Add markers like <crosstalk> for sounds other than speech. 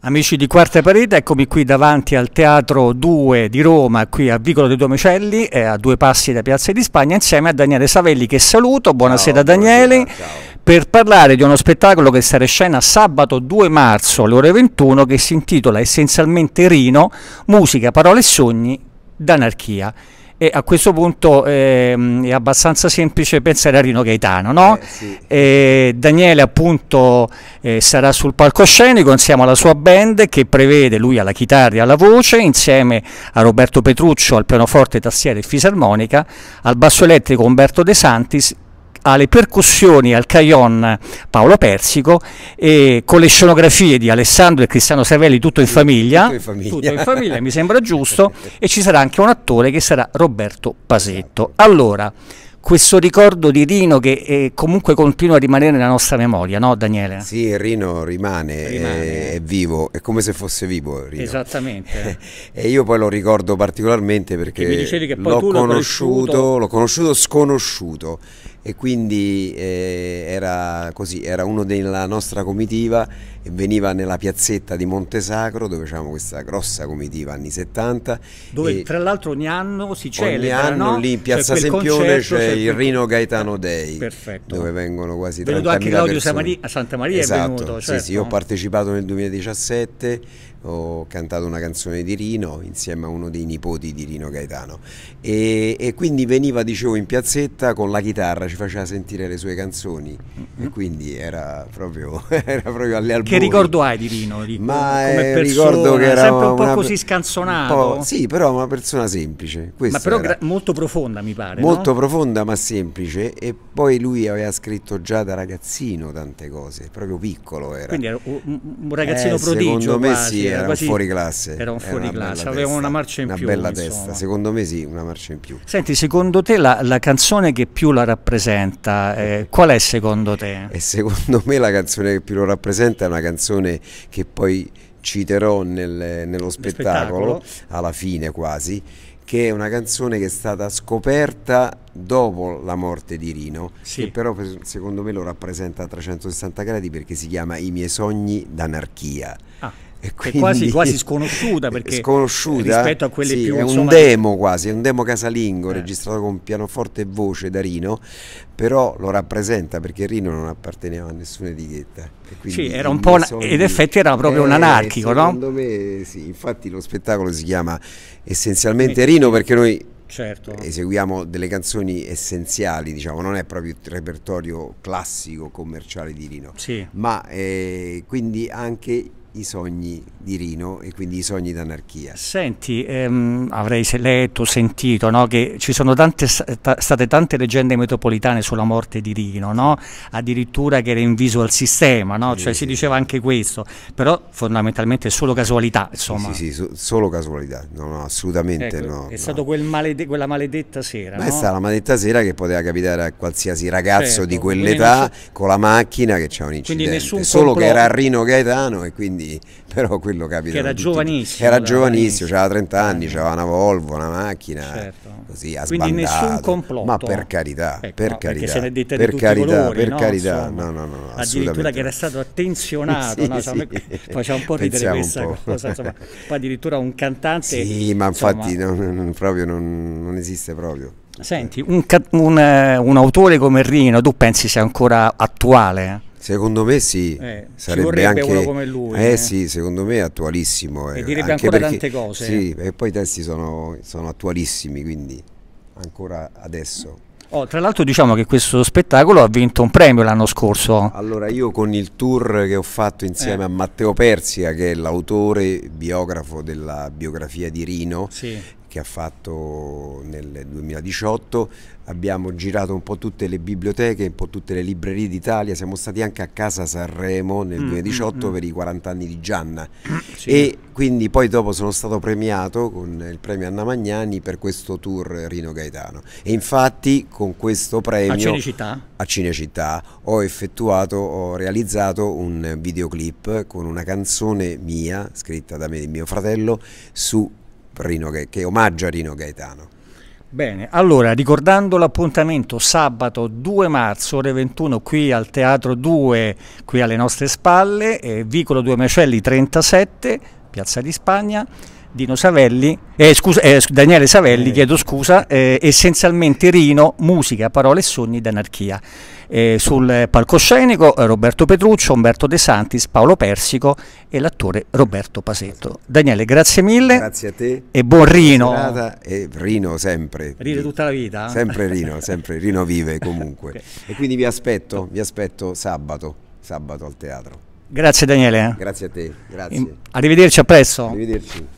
Amici di Quarta Parete, eccomi qui davanti al Teatro 2 di Roma, qui a Vicolo dei Domicelli, eh, a due passi da Piazza di Spagna, insieme a Daniele Savelli che saluto. Buonasera ciao, Daniele. Buonasera, per parlare di uno spettacolo che sarà in scena sabato 2 marzo alle ore 21 che si intitola essenzialmente Rino, musica, parole e sogni d'anarchia. E a questo punto eh, è abbastanza semplice pensare a Rino Gaetano, no? eh, sì. Daniele appunto eh, sarà sul palcoscenico insieme alla sua band che prevede lui alla chitarra e alla voce, insieme a Roberto Petruccio al pianoforte, tastiera e fisarmonica, al basso elettrico Umberto De Santis alle percussioni al Caion Paolo Persico e con le scenografie di Alessandro e Cristiano Savelli tutto in famiglia, tutto in famiglia, tutto in famiglia mi sembra giusto <laughs> e ci sarà anche un attore che sarà Roberto Pasetto. Allora, questo ricordo di Rino che eh, comunque continua a rimanere nella nostra memoria, no Daniele? Sì, Rino rimane, rimane. È, eh, è, vivo, è come se fosse vivo Rino. Esattamente. <laughs> e io poi lo ricordo particolarmente perché l'ho conosciuto, l'ho conosciuto sconosciuto e quindi eh, era, così, era uno della nostra comitiva e veniva nella piazzetta di Montesacro dove c'era questa grossa comitiva anni 70. Dove tra l'altro ogni anno si celebra, Ogni anno no? lì in Piazza cioè, Sempione c'è il Rino Gaetano Day, eh, Perfetto. dove vengono quasi 30.000 persone. Venuto anche Claudio persone. a Santa Maria esatto. è venuto. Certo. Sì, sì, ho certo. partecipato nel 2017, ho cantato una canzone di Rino insieme a uno dei nipoti di Rino Gaetano e, e quindi veniva, dicevo, in piazzetta con la chitarra, ci faceva sentire le sue canzoni mm-hmm. e quindi era proprio, <laughs> era proprio alle albori. Che ricordo hai di Rino? Di, Ma come eh, ricordo che era sempre un po' una, così scanzonato. Po', sì, però una persona semplice. Questa Ma però era. molto profonda mi pare. Molto no? profonda seconda ma semplice e poi lui aveva scritto già da ragazzino tante cose, proprio piccolo era. Quindi era un, ragazzino eh, prodigio. Secondo me quasi, sì, era, quasi, un fuori classe. Era un fuori classe, aveva una marcia in una più. Una bella insomma. testa, secondo me sì, una marcia in più. Senti, secondo te la, la canzone che più la rappresenta, eh, qual è secondo te? E eh, secondo me la canzone che più lo rappresenta è una canzone che poi citerò nel, nello spettacolo, spettacolo, alla fine quasi, che è una canzone che è stata scoperta dopo la morte di Rino, sì. che però secondo me lo rappresenta a 360 gradi perché si chiama I miei sogni d'anarchia. Ah e quindi, è quasi, quasi sconosciuta, <laughs> sconosciuta rispetto a quelle sì, più... È insomma, un demo quasi, è un demo casalingo eh. registrato con pianoforte e voce da Rino, però lo rappresenta perché Rino non apparteneva a nessuna etichetta. Sì, era un po' una, ed effetti era proprio eh, un anarchico, secondo no? me sì, infatti lo spettacolo si chiama essenzialmente eh, Rino eh, perché noi Certo. eseguiamo delle canzoni essenziali, diciamo, non è proprio il repertorio classico commerciale di Rino, sì. ma eh, quindi anche i sogni di Rino e quindi i sogni d'anarchia. Senti, ehm, avrei letto, sentito no, che ci sono tante, state tante leggende metropolitane sulla morte di Rino, no? addirittura che era inviso al sistema, no? cioè, eh, si sì. diceva anche questo, però fondamentalmente è solo casualità. Insomma. Sì, sì, sì solo casualità, no, assolutamente ecco, no. È stata quel malede quella maledetta sera. Ma è stata la maledetta sera che poteva capitare a qualsiasi ragazzo certo, di quell'età con la macchina che c'è un incidente, solo complotto. che era Rino Gaetano e quindi lì, <laughs> però quello capita. Che era tutti, giovanissimo. Era giovanissimo, aveva 30 anni, eh. aveva una Volvo, una macchina, certo. così, ha Quindi nessun complotto. Ma per carità, ecco, per carità. Se ne dite per carità, colori, per no? carità, no, no, no, Addirittura che era stato attenzionato, <laughs> sì, no? sì. Ecco, faceva un po' ridere questa po'. cosa, insomma, <laughs> poi addirittura un cantante... Sì, ma infatti insomma, non, proprio non, non esiste proprio. Senti, un, un, eh, un, autore come Rino, tu pensi sia ancora attuale? Secondo me sì, eh, sarebbe anche uno come lui. Eh, eh, sì, secondo me è attualissimo. Eh, e direbbe ancora perché, tante cose. Sì, eh. e poi i testi sono, sono attualissimi, quindi ancora adesso. Oh, tra l'altro diciamo che questo spettacolo ha vinto un premio l'anno scorso. Allora io con il tour che ho fatto insieme eh. a Matteo Persia, che è l'autore biografo della biografia di Rino, sì che ha fatto nel 2018, abbiamo girato un po' tutte le biblioteche, un po' tutte le librerie d'Italia, siamo stati anche a Casa Sanremo nel 2018 mm, mm, mm, per i 40 anni di Gianna mm, sì. e quindi poi dopo sono stato premiato con il premio Anna Magnani per questo tour Rino Gaetano e infatti con questo premio a Cinecittà, a Cinecittà ho effettuato, ho realizzato un videoclip con una canzone mia scritta da me e mio fratello su Rino, che, che omaggia Rino Gaetano. Bene, allora ricordando l'appuntamento sabato 2 marzo ore 21 qui al Teatro 2, qui alle nostre spalle, eh, Vicolo 2 Macelli 37, Piazza di Spagna, Dino Savelli, eh, scusa, eh, Daniele Savelli, eh. chiedo scusa, eh, essenzialmente Rino, musica, parole e sogni d'anarchia. Eh, sul palcoscenico eh, Roberto Petruccio, Umberto De Santis, Paolo Persico e l'attore Roberto Pasetto. Daniele, grazie mille. Grazie a te. E buon Rino. E Rino sempre. Rino tutta la vita. Sempre Rino, sempre. Rino vive comunque. <laughs> okay. E quindi vi aspetto, vi aspetto sabato, sabato al teatro. Grazie Daniele. Grazie a te. Grazie. Arrivederci, a presto. Arrivederci.